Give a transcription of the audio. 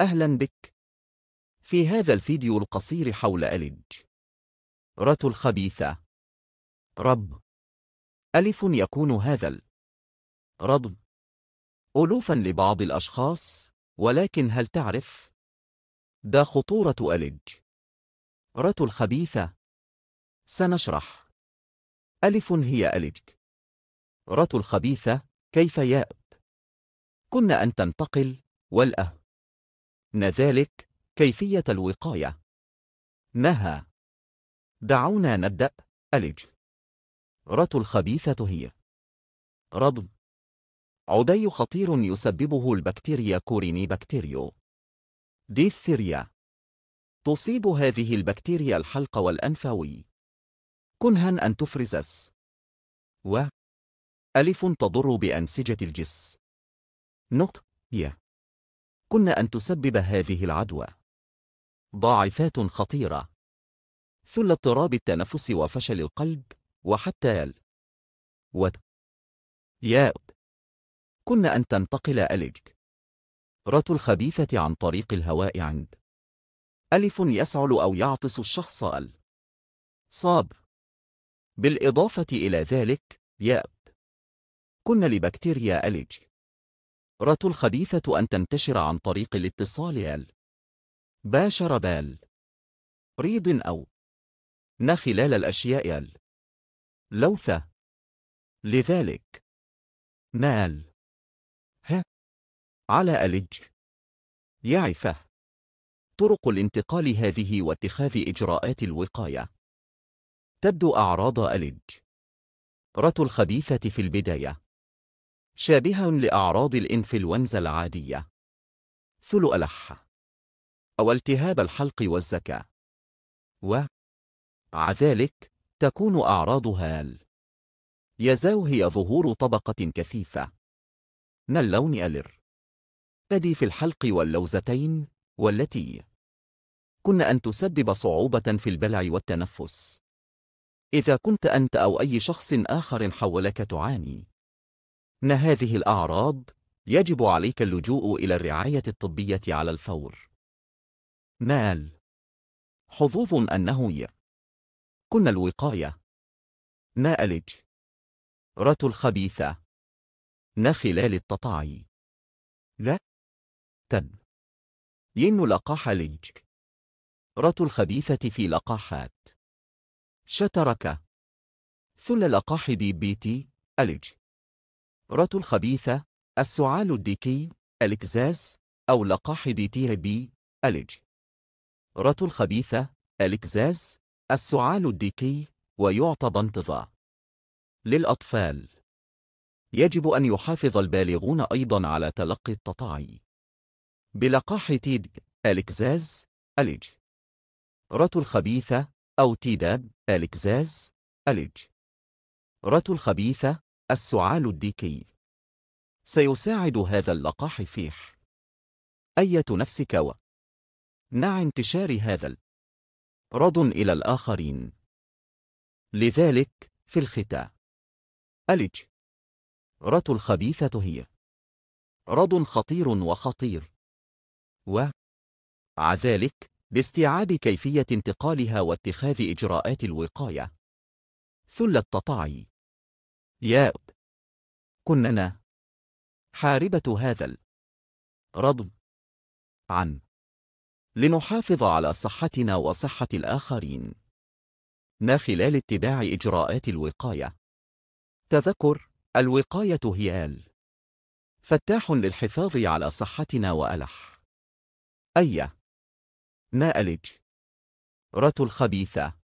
أهلا بك في هذا الفيديو القصير حول ألج رة الخبيثة رب ألف يكون هذا الرض ألوفا لبعض الأشخاص ولكن هل تعرف؟ دا خطورة ألج رة الخبيثة سنشرح ألف هي ألج رة الخبيثة كيف ياء كن أن تنتقل والأه نذلك كيفية الوقاية نهى دعونا نبدأ ألج رت الخبيثة هي رضم عدي خطير يسببه البكتيريا كوريني بكتيريو ديثيريا تصيب هذه البكتيريا الحلق والأنفاوي كنها أن تفرزس و ألف تضر بأنسجة الجس نقط هي كن أن تسبب هذه العدوى ضاعفات خطيرة ثل اضطراب التنفس وفشل القلب وحتى ال وت ياء كن أن تنتقل ألج رة الخبيثة عن طريق الهواء عند ألف يسعل أو يعطس الشخص ال صاب بالإضافة إلى ذلك ياء كن لبكتيريا ألج الخبيثة أن تنتشر عن طريق الاتصال ال باشر بال ريض أو ن خلال الأشياء ال لوثة لذلك نال ه على ألج يعفه طرق الانتقال هذه واتخاذ إجراءات الوقاية تبدو أعراض ألج رة الخبيثة في البداية شابه لأعراض الإنفلونزا العادية ثلؤ ألح أو التهاب الحلق والزكاة و عذلك تكون أعراضها ال يزاو هي ظهور طبقة كثيفة من اللون ألر تدي في الحلق واللوزتين والتي كن أن تسبب صعوبة في البلع والتنفس إذا كنت أنت أو أي شخص آخر حولك تعاني إن هذه الأعراض يجب عليك اللجوء إلى الرعاية الطبية على الفور. نال حظوظ أنه ي كن الوقاية نألج رت الخبيثة ن خلال التطعي لا تب ين لقاح لج رت الخبيثة في لقاحات شترك ثل لقاح بي بي تي ألج رة الخبيثة السعال الديكي الكزاز، أو لقاح تي بي، ألج رة الخبيثة الكزاز، السعال الديكي ويعطى بانتظا للأطفال يجب أن يحافظ البالغون أيضا على تلقي التطاعي بلقاح تيد الكزاز، ألج رة الخبيثة أو تيداب الكزاز، ألج رة الخبيثة السعال الديكي سيساعد هذا اللقاح فيح أية نفسك و نع انتشار هذا رد إلى الآخرين لذلك في الختام ألج رة الخبيثة هي رد خطير وخطير و ع ذلك باستيعاب كيفية انتقالها واتخاذ إجراءات الوقاية ثل تطاعي ياء كننا حاربة هذا الرضم عن لنحافظ على صحتنا وصحة الآخرين نا خلال اتباع إجراءات الوقاية تذكر الوقاية هي ال فتاح للحفاظ على صحتنا وألح أي ناء الج رة الخبيثة